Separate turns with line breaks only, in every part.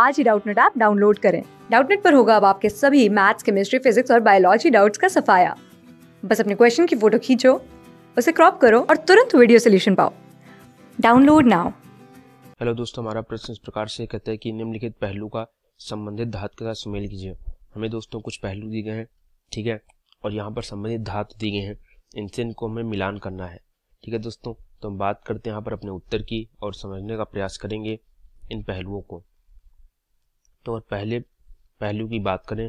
आज ही Doubtnut app download करें डाउटनेट पर होगा अब आपके सभी मैथ्स केमिस्ट्री फिजिक्स और बायोलॉजी डाउट्स का सफाया बस अपने क्वेश्चन की फोटो खींचो उसे क्रॉप करो और तुरंत वीडियो सोल्यूशन पाओ डाउनलोड नाउ
हेलो दोस्तों हमारा प्रश्न इस प्रकार से कहते हैं कि निम्नलिखित पहलू का संबंधित धातु के साथ सुमेल कीजिए हमें दोस्तों कुछ पहलू दिए गए हैं ठीक है और यहाँ पर संबंधित धातु दिए गए हैं इनसे इनको हमें मिलान करना है ठीक है दोस्तों तो हम बात करते हैं यहाँ पर अपने उत्तर की और समझने का प्रयास करेंगे इन पहलुओं को तो अगर पहले पहलू की बात करें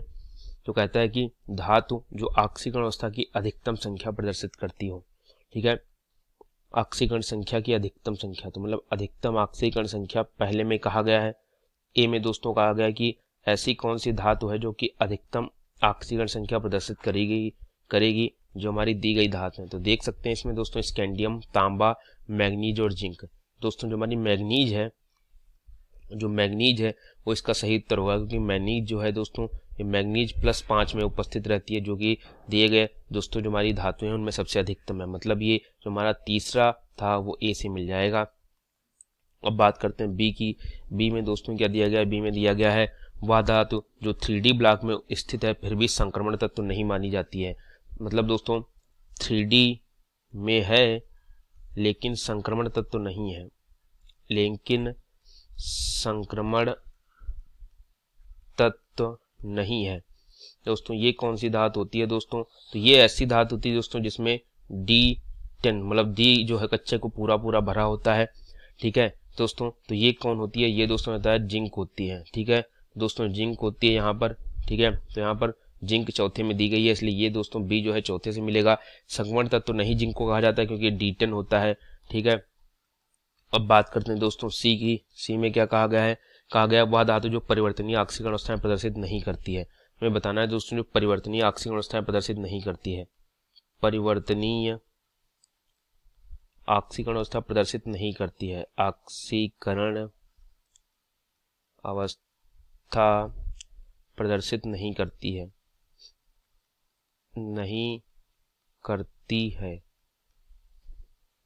तो कहता है कि धातु जो आक्सीकरण अवस्था की अधिकतम संख्या प्रदर्शित करती हो ठीक है आक्सीकरण संख्या की अधिकतम संख्या तो मतलब अधिकतम आक्सीकरण संख्या पहले में कहा गया है ए में दोस्तों कहा गया कि ऐसी कौन सी धातु है जो कि अधिकतम आक्सीकरण संख्या प्रदर्शित करेगी करेगी जो हमारी दी गई धातु है तो देख सकते हैं इसमें दोस्तों स्कैंडियम तांबा मैग्नीज और जिंक दोस्तों जो हमारी मैग्नीज है जो मैगनीज है वो इसका सही उत्तर होगा क्योंकि मैगनीज जो है दोस्तों ये मैगनीज प्लस पाँच में उपस्थित रहती है जो कि दिए गए दोस्तों जो हमारी धातुएं हैं उनमें सबसे अधिकतम है मतलब ये जो हमारा तीसरा था वो ए से मिल जाएगा अब बात करते हैं बी की बी में दोस्तों क्या दिया गया है बी में दिया गया है वह धातु जो थ्री ब्लॉक में स्थित है फिर भी संक्रमण तत्व तो नहीं मानी जाती है मतलब दोस्तों थ्री में है लेकिन संक्रमण तत्व तो नहीं है लेकिन संक्रमण तत्व नहीं है दोस्तों ये कौन सी धातु होती है दोस्तों तो ये ऐसी धातु होती है दोस्तों जिसमें डी टेन मतलब डी जो है कच्चे को पूरा पूरा भरा होता है ठीक है दोस्तों तो ये कौन होती है ये दोस्तों होता है जिंक होती है ठीक है दोस्तों जिंक होती है यहाँ पर ठीक है तो यहाँ पर जिंक चौथे में दी गई है इसलिए ये दोस्तों बी जो है चौथे से मिलेगा संक्रमण तत्व तो नहीं जिंक को कहा जाता है क्योंकि डी टेन होता है ठीक है अब बात करते हैं दोस्तों सी की सी में क्या कहा गया है कहा गया वह धातु जो परिवर्तनीय ऑक्सीकरण अवस्थाएं प्रदर्शित नहीं करती है हमें बताना है दोस्तों जो परिवर्तनीय ऑक्सीकरण अवस्थाएं प्रदर्शित नहीं करती है परिवर्तनीय ऑक्सीकरण अवस्था प्रदर्शित नहीं करती है ऑक्सीकरण अवस्था प्रदर्शित नहीं करती है नहीं करती है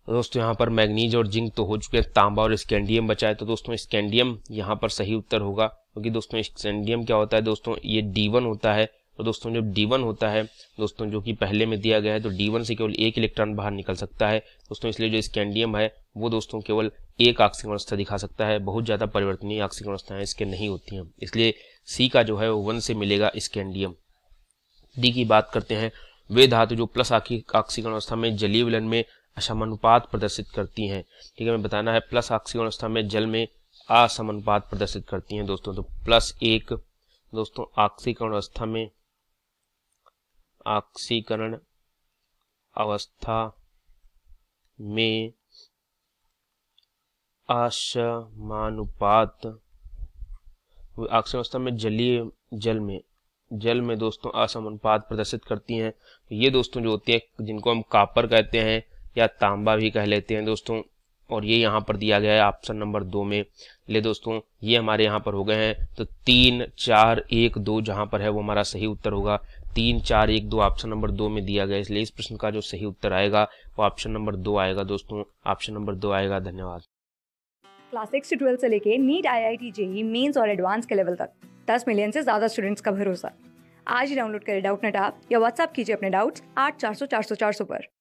दोस्तों यहाँ पर मैग्नीज और जिंक तो हो चुके हैं तांबा और स्कैंडियम बचा है तो दोस्तों स्कैंडियम यहाँ पर सही उत्तर होगा क्योंकि तो दोस्तों स्कैंडियम क्या होता है दोस्तों ये डी होता है और तो दोस्तों जब डी होता है दोस्तों जो कि पहले में दिया गया है तो डी से केवल एक इलेक्ट्रॉन बाहर निकल सकता है दोस्तों इसलिए जो स्कैंडियम है वो दोस्तों केवल एक आक्सिक अवस्था दिखा सकता है बहुत ज़्यादा परिवर्तनीय आक्सिक अवस्थाएँ इसके नहीं होती हैं इसलिए सी का जो है वो वन से मिलेगा स्कैंडियम डी की बात करते हैं वे धातु जो प्लस आखिर आक्सीकरण अवस्था में जलीय विलन में असमानुपात प्रदर्शित करती हैं ठीक है मैं बताना है प्लस ऑक्सीकरण अवस्था में जल में असमानुपात प्रदर्शित करती हैं दोस्तों तो प्लस एक दोस्तों ऑक्सीकरण अवस्था में ऑक्सीकरण अवस्था में असमानुपात आक्सी अवस्था में जलीय जल में जल में दोस्तों असमानुपात प्रदर्शित करती हैं ये दोस्तों जो होती है जिनको हम कापर कहते हैं या तांबा भी कह लेते हैं दोस्तों और ये यहाँ पर दिया गया है ऑप्शन नंबर दो में ले दोस्तों ये हमारे यहाँ पर हो गए हैं तो तीन चार एक दो जहाँ पर है वो हमारा सही उत्तर होगा तीन चार एक दो ऑप्शन नंबर दो में दिया गया इसलिए इस प्रश्न का जो सही उत्तर आएगा वो ऑप्शन नंबर दो आएगा दोस्तों ऑप्शन नंबर दो आएगा धन्यवाद
क्लास सिक्स से ट्वेल्थ से लेके NEET I I T JEE mains और एडवांस के लेवल तक दस मिलियन से ज्यादा स्टूडेंट्स का भरोसा आज ही डाउनलोड करें डाउट नेट आप या व्हाट्सअप कीजिए अपने डाउट्स आठ चार सौ चार सौ चार सौ पर